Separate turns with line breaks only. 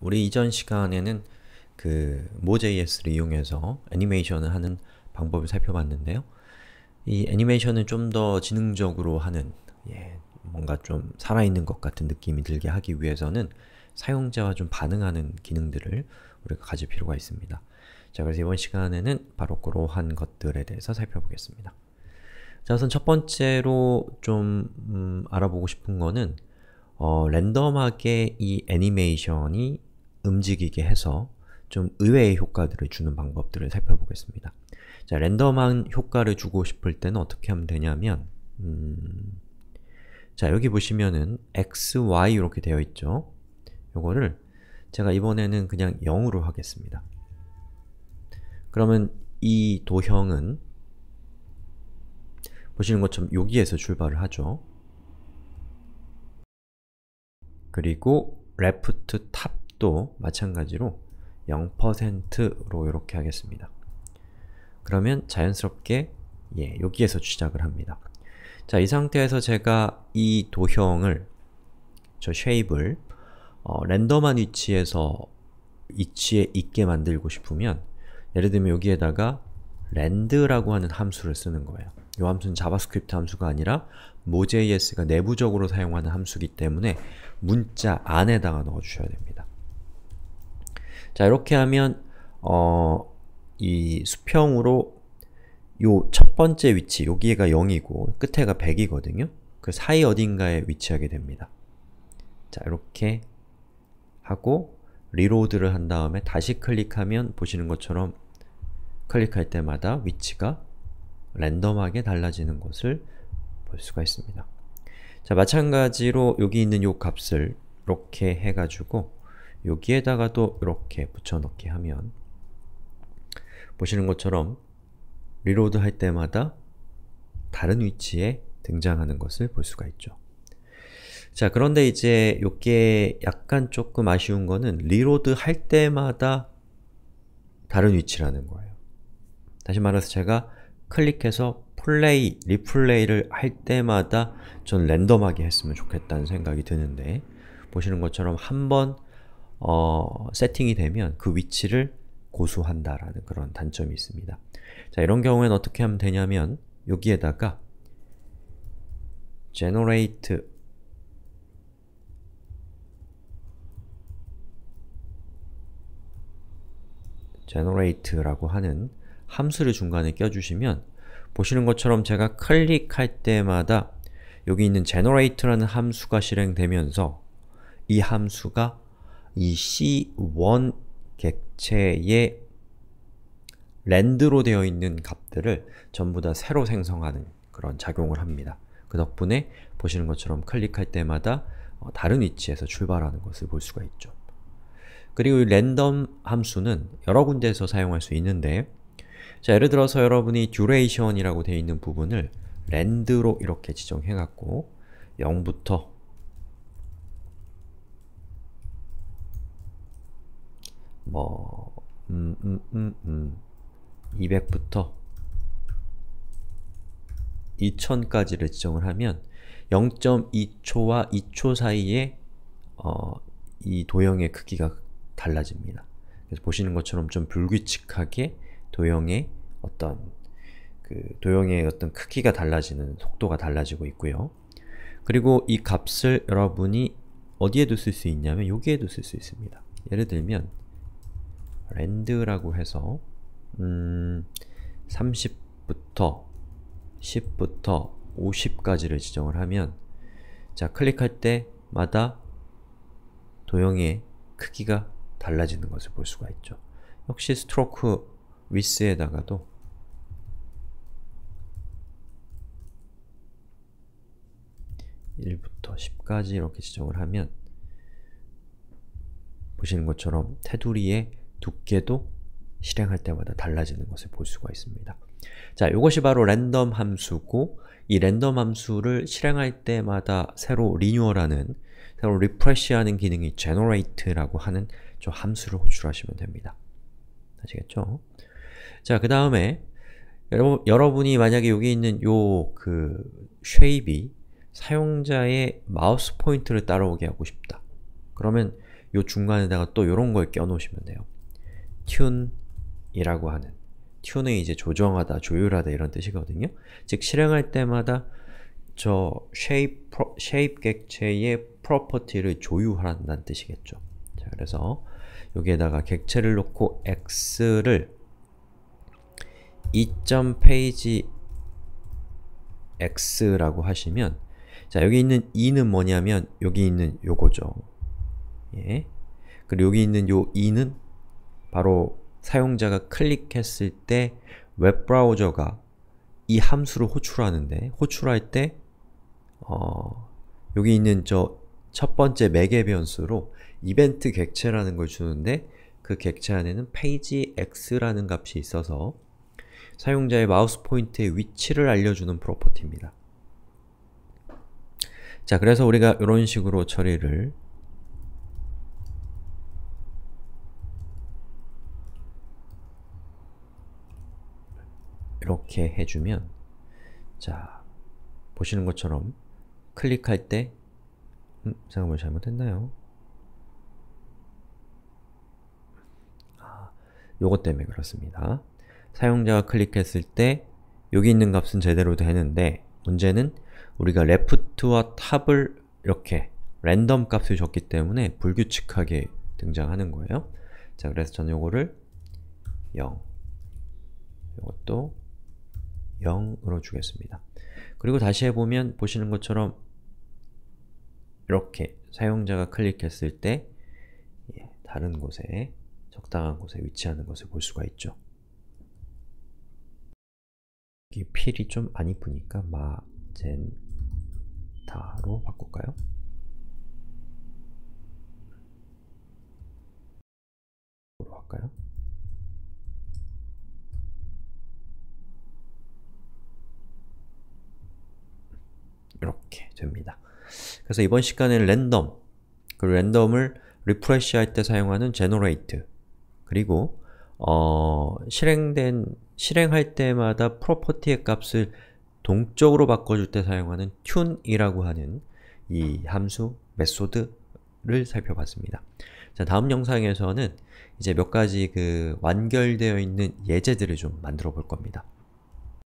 우리 이전 시간에는 그 Mo.js를 이용해서 애니메이션을 하는 방법을 살펴봤는데요. 이 애니메이션을 좀 더 지능적으로 하는 예, 뭔가 좀 살아있는 것 같은 느낌이 들게 하기 위해서는 사용자와 좀 반응하는 기능들을 우리가 가질 필요가 있습니다. 자, 그래서 이번 시간에는 바로 그러한 것들에 대해서 살펴보겠습니다. 자, 우선 첫 번째로 좀 음, 알아보고 싶은 거는 어, 랜덤하게 이 애니메이션이 움직이게 해서 좀 의외의 효과들을 주는 방법들을 살펴보겠습니다. 자, 랜덤한 효과를 주고 싶을 때는 어떻게 하면 되냐면 음, 자, 여기 보시면은 x, y 이렇게 되어 있죠? 요거를 제가 이번에는 그냥 0으로 하겠습니다. 그러면 이 도형은 보시는 것처럼 여기에서 출발을 하죠. 그리고 left top 또 마찬가지로 0%로 이렇게 하겠습니다. 그러면 자연스럽게 예, 여기에서 시작을 합니다. 자, 이 상태에서 제가 이 도형을 저 쉐입을 어, 랜덤한 위치에서 위치에 있게 만들고 싶으면 예를 들면 여기에다가 랜드라고 하는 함수를 쓰는 거예요. 이 함수는 자바스크립트 함수가 아니라 모제이에스가 내부적으로 사용하는 함수이기 때문에 문자 안에다가 넣어주셔야 됩니다. 자 이렇게 하면 어, 이 수평으로 요 첫 번째 위치 여기가 0이고 끝에가 100이거든요. 그 사이 어딘가에 위치하게 됩니다. 자 이렇게 하고 리로드를 한 다음에 다시 클릭하면 보시는 것처럼 클릭할 때마다 위치가 랜덤하게 달라지는 것을 볼 수가 있습니다. 자 마찬가지로 여기 있는 요 값을 이렇게 해가지고 여기에다가도 이렇게 붙여넣기 하면 보시는 것처럼 리로드 할 때마다 다른 위치에 등장하는 것을 볼 수가 있죠. 자, 그런데 이제 요게 약간 조금 아쉬운 거는 리로드 할 때마다 다른 위치라는 거예요. 다시 말해서 제가 클릭해서 플레이, 리플레이를 할 때마다 전 랜덤하게 했으면 좋겠다는 생각이 드는데 보시는 것처럼 한번 어, 세팅이 되면 그 위치를 고수한다라는 그런 단점이 있습니다. 자, 이런 경우에는 어떻게 하면 되냐면 여기에다가 generate generate라고 하는 함수를 중간에 껴주시면 보시는 것처럼 제가 클릭할 때마다 여기 있는 generate라는 함수가 실행되면서 이 함수가 이 C1 객체의 랜드로 되어 있는 값들을 전부 다 새로 생성하는 그런 작용을 합니다. 그 덕분에 보시는 것처럼 클릭할 때마다 어, 다른 위치에서 출발하는 것을 볼 수가 있죠. 그리고 이 랜덤 함수는 여러 군데에서 사용할 수 있는데 자, 예를 들어서 여러분이 duration이라고 되어 있는 부분을 랜드로 이렇게 지정해갖고 0부터 뭐 음, 음, 음, 음. 200부터 2000까지를 지정을 하면 0.2초와 2초 사이에 어, 이 도형의 크기가 달라집니다. 그래서 보시는 것처럼 좀 불규칙하게 도형의 어떤 그 도형의 어떤 크기가 달라지는 속도가 달라지고 있고요. 그리고 이 값을 여러분이 어디에도 쓸 수 있냐면 여기에도 쓸 수 있습니다. 예를 들면 랜드라고 해서 음 30부터 10부터 50까지를 지정을 하면 자 클릭할 때마다 도형의 크기가 달라지는 것을 볼 수가 있죠. 역시 스트로크 위스에다가도 일부터1까지 이렇게 지정을 하면 보시는 것처럼 테두리에 두께도 실행할 때마다 달라지는 것을 볼 수가 있습니다. 자, 이것이 바로 랜덤 함수고 이 랜덤 함수를 실행할 때마다 새로 리뉴얼하는 새로 리프레시하는 기능이 generate라고 하는 저 함수를 호출하시면 됩니다. 아시겠죠? 자, 그 다음에 여러분, 여러분이 만약에 여기 있는 요 그 쉐입이 사용자의 마우스 포인트를 따라오게 하고 싶다. 그러면 요 중간에다가 또 요런 걸 껴놓으시면 돼요. 튠이라고 하는 튠은 이제 조정하다, 조율하다 이런 뜻이거든요. 즉 실행할 때마다 저 shape, shape 객체의 property를 조율한다는 뜻이겠죠. 자, 그래서 여기에다가 객체를 놓고 x를 2점 페이지 x라고 하시면 자 여기 있는 2는 뭐냐면 여기 있는 요거죠. 예. 그리고 여기 있는 요 2는 바로 사용자가 클릭했을 때 웹브라우저가 이 함수를 호출하는데 호출할 때 어, 여기 있는 저 첫 번째 매개 변수로 이벤트 객체라는 걸 주는데 그 객체 안에는 페이지 x라는 값이 있어서 사용자의 마우스 포인트의 위치를 알려주는 프로퍼티입니다. 자, 그래서 우리가 이런 식으로 처리를 이렇게 해주면 자 보시는 것처럼 클릭할 때 음, 생각보다 잘못했나요? 아, 요것 때문에 그렇습니다. 사용자가 클릭했을 때 여기 있는 값은 제대로 되는데 문제는 우리가 레프트와 탑을 이렇게 랜덤 값을 줬기 때문에 불규칙하게 등장하는 거예요. 자, 그래서 저는 요거를 0 이것도 0으로 주겠습니다. 그리고 다시 해보면 보시는 것처럼 이렇게 사용자가 클릭했을 때 예, 다른 곳에 적당한 곳에 위치하는 것을 볼 수가 있죠. 이 필이 좀 안 이쁘니까 마젠타로 바꿀까요? 로 할까요? 이렇게 됩니다. 그래서 이번 시간에는 랜덤, 그 랜덤을 리프레시 할때 사용하는 generate 그리고 어, 실행된 실행할 때마다 프로퍼티의 값을 동적으로 바꿔줄 때 사용하는 tune이라고 하는 이 함수 메소드를 살펴봤습니다. 자, 다음 영상에서는 이제 몇 가지 그 완결되어 있는 예제들을 좀 만들어 볼 겁니다.